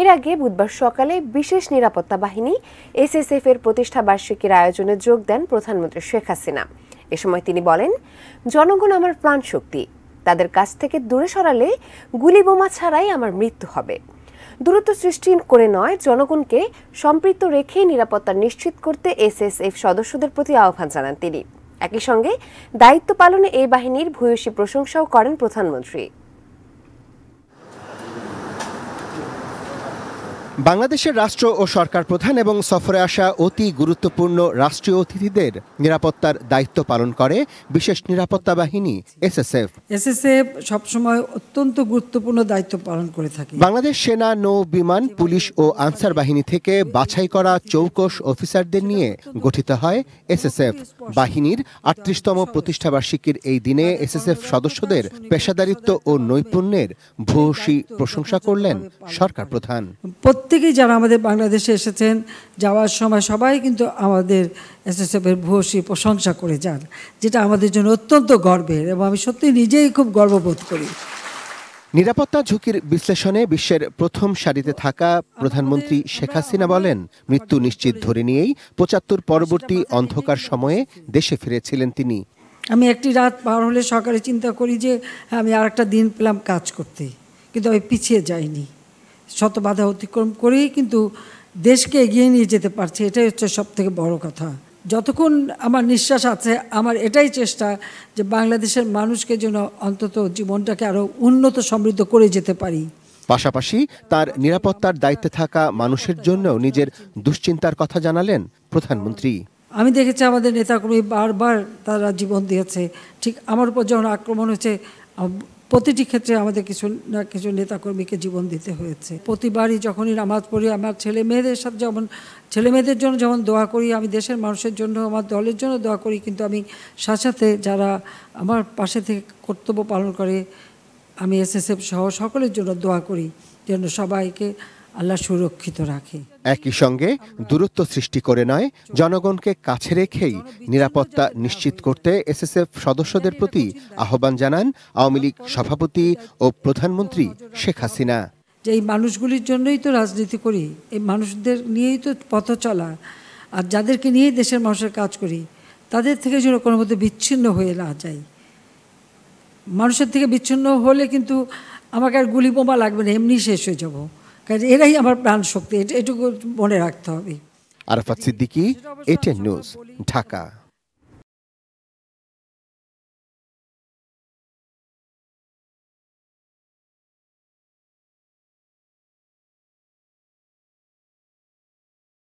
এর আগে বুধবার সকালে বিশেষ নিরাপত্তা বাহিনী এসএসএফ এর প্রতিষ্ঠা বার্ষিকীর আয়োজনে যোগ দেন প্রধানমন্ত্রী শেখ হাসিনা এ সময় তিনি বলেন জনগণ আমার প্রাণ শক্তি তাদের কাছ থেকে দূরে সরালে গুলি বোমা ছাড়াই আমার মৃত্যু হবে দূরত্ব সৃষ্টি করে নয় জনগণকে সম্পৃক্ত রেখে নিরাপত্তা নিশ্চিত করতে এসএসএফ সদস্যদের প্রতি আহ্বান জানান তিনি একই সঙ্গে দায়িত্ব পালনে এই বাহিনীর ভূয়সী প্রশংসাও করেন প্রধানমন্ত্রী বাংলাদেশের রাষ্ট্র ও সরকার প্রধান এবং সফরে আসা অতি গুরুত্বপূর্ণ রাষ্ট্রীয় অতিথিদের নিরাপত্তার দায়িত্ব পালন করে বিশেষ নিরাপত্তা বাহিনী এসএসএফ এসএসএফ সবসময় অত্যন্ত গুরুত্বপূর্ণ দায়িত্ব পালন করে থাকে বাংলাদেশ সেনা নৌ বিমান পুলিশ ও আনসার বাহিনী থেকে বাছাই করা চৌকস অফিসারদের নিয়ে গঠিত হয় এসএসএফ বাহিনীর আটত্রিশতম প্রতিষ্ঠাবার্ষিকীর এই দিনে এসএসএফ সদস্যদের পেশাদারিত্ব ও নৈপুণ্যের ভূয়সী প্রশংসা করলেন সরকার প্রধান প্রত্যেকেই যারা আমাদের বাংলাদেশে এসেছেন যাওয়ার সময় সবাই কিন্তু আমাদের এসএসএফের ভূয়সী প্রশংসা করে যান যেটা আমাদের জন্য অত্যন্ত গর্বের এবং আমি সত্যি নিজেই খুব গর্ববোধ করি নিরাপত্তা ঝুঁকির বিশ্লেষণে বিশ্বের প্রথম সারিতে থাকা প্রধানমন্ত্রী শেখ হাসিনা বলেন মৃত্যু নিশ্চিত ধরে নিয়েই পঁচাত্তর পরবর্তী অন্ধকার সময়ে দেশে ফিরেছিলেন তিনি আমি একটি রাত পার হলে সকালে চিন্তা করি যে আমি আর একটা দিন পেলাম কাজ করতে কিন্তু আমি পিছিয়ে যাইনি শত বাধা অতিক্রম করেই কিন্তু দেশকে এগিয়ে নিয়ে যেতে পারছে এটাই হচ্ছে সব থেকে বড় কথা যতক্ষণ আমার নিঃশ্বাস আছে আমার এটাই চেষ্টা যে বাংলাদেশের মানুষকে যেন অন্তত জীবনটাকে আরও উন্নত সমৃদ্ধ করে যেতে পারি পাশাপাশি তার নিরাপত্তার দায়িত্বে থাকা মানুষের জন্য নিজের দুশ্চিন্তার কথা জানালেন প্রধানমন্ত্রী আমি দেখেছি আমাদের নেতাকর্মী বারবার তারা জীবন দিয়েছে ঠিক আমার উপর যখন আক্রমণ হয়েছে প্রতিটি ক্ষেত্রে আমাদের কিছু না কিছু নেতাকর্মীকে জীবন দিতে হয়েছে প্রতিবারই যখনই নামাজ পড়ি আমার ছেলে মেয়েদের সাথে যেমন ছেলে মেয়েদের জন্য যেমন দোয়া করি আমি দেশের মানুষের জন্য আমার দলের জন্য দোয়া করি কিন্তু আমি সাথে যারা আমার পাশে থেকে কর্তব্য পালন করে আমি এসএসএফ সহ সকলের জন্য দোয়া করি যেন সবাইকে আল্লাহ সুরক্ষিত রাখে একই সঙ্গে দূরত্ব সৃষ্টি করে নয় জনগণকে কাছে রেখেই নিরাপত্তা নিশ্চিত করতে এসএসএফ সদস্যদের প্রতি আহ্বান জানান আওয়ামী লীগ সভাপতি ও প্রধানমন্ত্রী শেখ হাসিনা যে এই মানুষগুলির জন্যই তো রাজনীতি করি এই মানুষদের নিয়েই তো পথ চলা আর যাদেরকে নিয়েই দেশের মানুষের কাজ করি তাদের থেকে যেন কোনো মধ্যে বিচ্ছিন্ন হয়ে না যাই মানুষের থেকে বিচ্ছিন্ন হলে কিন্তু আমাকে আর গুলি বোমা লাগবে না এমনি শেষ হয়ে যাবো কাজে এরাই আমার প্রাণ শক্তি এটুকু মনে রাখতে হবে আরাফাত সিদ্দিকি এটেন নিউজ ঢাকা